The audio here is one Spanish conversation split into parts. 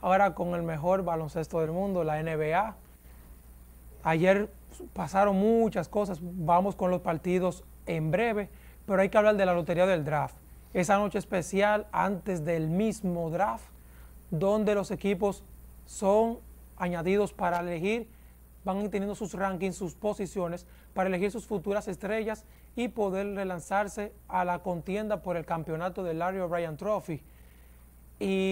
ahora con el mejor baloncesto del mundo, la NBA. Ayer pasaron muchas cosas, vamos con los partidos en breve, pero hay que hablar de la lotería del draft. Esa noche especial antes del mismo draft, donde los equipos son añadidos para elegir, van teniendo sus rankings, sus posiciones, para elegir sus futuras estrellas y poder relanzarse a la contienda por el campeonato del Larry O'Brien Trophy. Y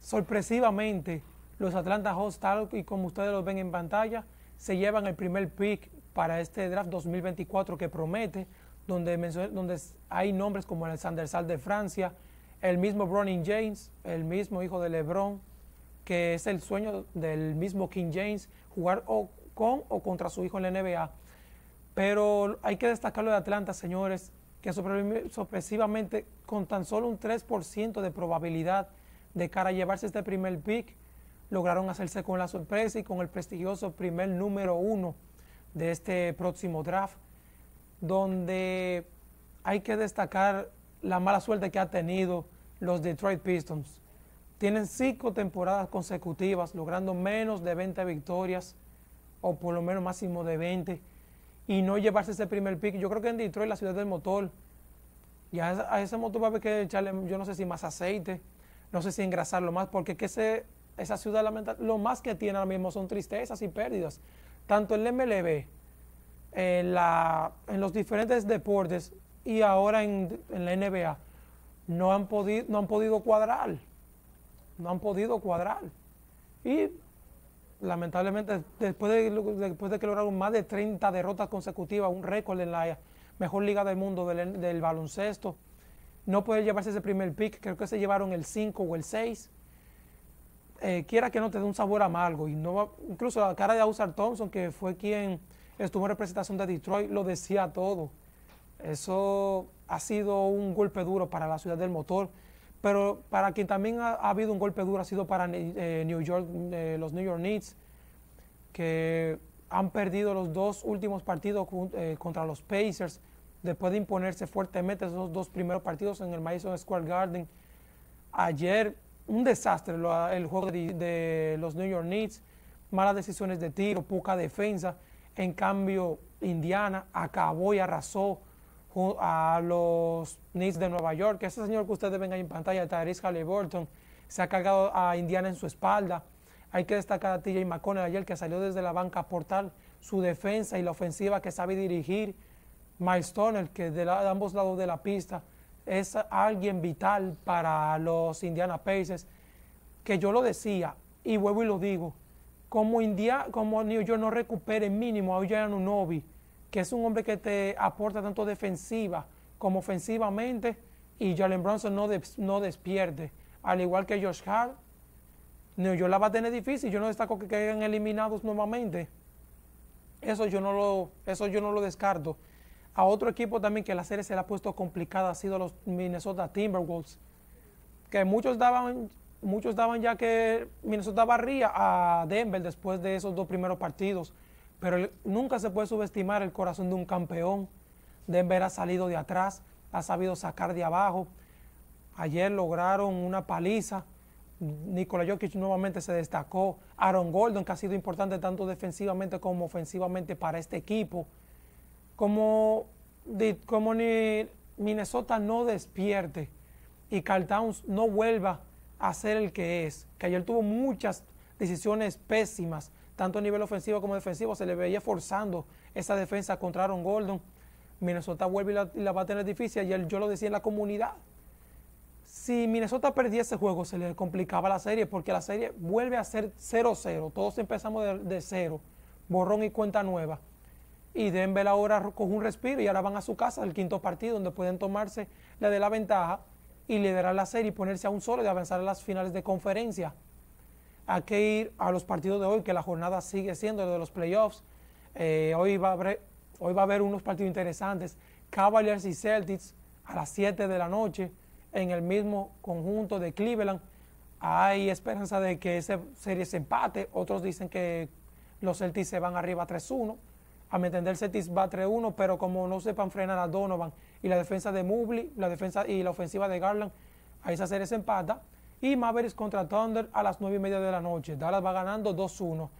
Sorpresivamente, los Atlanta Hawks, tal y como ustedes lo ven en pantalla, se llevan el primer pick para este draft 2024 que promete, donde, donde hay nombres como el Sandersal de Francia, el mismo Bronny James, el mismo hijo de LeBron, que es el sueño del mismo King James, jugar o con o contra su hijo en la NBA. Pero hay que destacar lo de Atlanta, señores, que sorpresivamente con tan solo un 3% de probabilidad de cara a llevarse este primer pick, lograron hacerse con la sorpresa y con el prestigioso primer número uno de este próximo draft, donde hay que destacar la mala suerte que han tenido los Detroit Pistons. Tienen cinco temporadas consecutivas logrando menos de 20 victorias, o por lo menos máximo de 20, y no llevarse ese primer pick. Yo creo que en Detroit, la ciudad del motor, ya a, ese motor va a haber que echarle, yo no sé si más aceite, no sé si engrasarlo más, porque que esa ciudad lamentablemente, lo más que tiene ahora mismo son tristezas y pérdidas. Tanto el MLB, en, la, en los diferentes deportes y ahora en, la NBA, no han, podido, no han podido cuadrar, no han podido cuadrar. Y lamentablemente, después de, después de que lograron más de 30 derrotas consecutivas, un récord en la mejor liga del mundo del baloncesto, no puede llevarse ese primer pick, creo que se llevaron el 5 o el 6. Eh, quiera que no te dé un sabor amargo. Y no incluso la cara de Ausar Thompson, que fue quien estuvo en representación de Detroit, lo decía todo. Eso ha sido un golpe duro para la ciudad del motor, pero para quien también ha, habido un golpe duro ha sido para eh, New York, eh, los New York Knicks, que han perdido los dos últimos partidos contra los Pacers después de imponerse fuertemente esos dos primeros partidos en el Madison Square Garden. Ayer, un desastre el juego de, los New York Knicks, malas decisiones de tiro, poca defensa. En cambio, Indiana acabó y arrasó a los Knicks de Nueva York. Ese señor que ustedes ven ahí en pantalla, Tyrese Halliburton, se ha cargado a Indiana en su espalda. Hay que destacar a TJ McConnell ayer que salió desde la banca a su defensa y la ofensiva que sabe dirigir Miles Turner, que de, ambos lados de la pista es alguien vital para los Indiana Pacers, que yo lo decía y vuelvo y lo digo, como, India, como New York no recupere mínimo a Oyan Novi, que es un hombre que te aporta tanto defensiva como ofensivamente, y Jalen Bronson no, no despierte, al igual que Josh Hart, New York la va a tener difícil, yo no destaco que queden eliminados nuevamente. Eso yo no lo, eso yo no lo descarto. A otro equipo también que la serie se le ha puesto complicada ha sido los Minnesota Timberwolves, que muchos daban, muchos daban ya que Minnesota barría a Denver después de esos dos primeros partidos, pero nunca se puede subestimar el corazón de un campeón. Denver ha salido de atrás, ha sabido sacar de abajo. Ayer lograron una paliza. Nikola Jokic nuevamente se destacó. Aaron Gordon, que ha sido importante tanto defensivamente como ofensivamente para este equipo como, Minnesota no despierte y Carl Towns no vuelva a ser el que es, que ayer tuvo muchas decisiones pésimas, tanto a nivel ofensivo como defensivo, se le veía forzando esa defensa contra Aaron Gordon. Minnesota vuelve y la, va a tener difícil, y yo lo decía en la comunidad, si Minnesota perdía ese juego, se le complicaba la serie, porque la serie vuelve a ser 0-0. Todos empezamos de, cero, borrón y cuenta nueva. Y Denver ahora coge un respiro y ahora van a su casa, al quinto partido, donde pueden tomarse la de la ventaja y liderar la serie y ponerse a un solo de avanzar a las finales de conferencia. Hay que ir a los partidos de hoy, que la jornada sigue siendo de los playoffs. Eh, hoy, va hoy va a haber unos partidos interesantes. Cavaliers y Celtics a las 7 de la noche en el mismo conjunto de Cleveland. Hay esperanza de que esa serie se empate. Otros dicen que los Celtics se van arriba 3-1 a mi entender Cetis va 3-1, pero como no sepan frenar a Donovan y la defensa de Mubly, la defensa y la ofensiva de Garland, ahí esa hace ese empata. Y Mavericks contra Thunder a las 9 y media de la noche. Dallas va ganando 2-1.